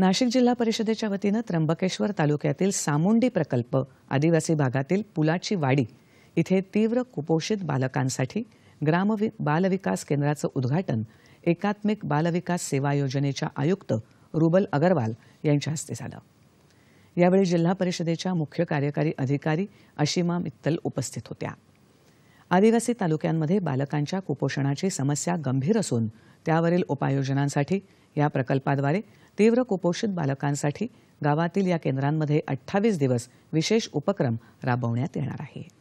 नाशिक जिल्हा परिषदेच्या वतीनं त्र्यंबकेश्वर तालुक्यातील सामुंडी प्रकल्प आदिवासी भागातील पुलाची वाडी इथे तीव्र कुपोषित बालकांसाठी ग्राम बालविकास केंद्राचं उद्घाटन एकात्मिक बालविकास सेवा योजनेच्या आयुक्त रुबल अगरवाल यांच्या हस्ते झालं यावेळी जिल्हा परिषदेच्या मुख्य कार्यकारी अधिकारी अशिमा मित्तल उपस्थित होत्या आदिवासी तालुक्यांमध्ये बालकांच्या कुपोषणाची समस्या गंभीर असून त्यावरील उपाययोजनांसाठी या प्रकल्पाद्वारे तीव्र कुपोषित बालकांसाठी गावातील या केंद्रांमध्ये अठ्ठावीस दिवस विशेष उपक्रम राबवण्यात येणार आहे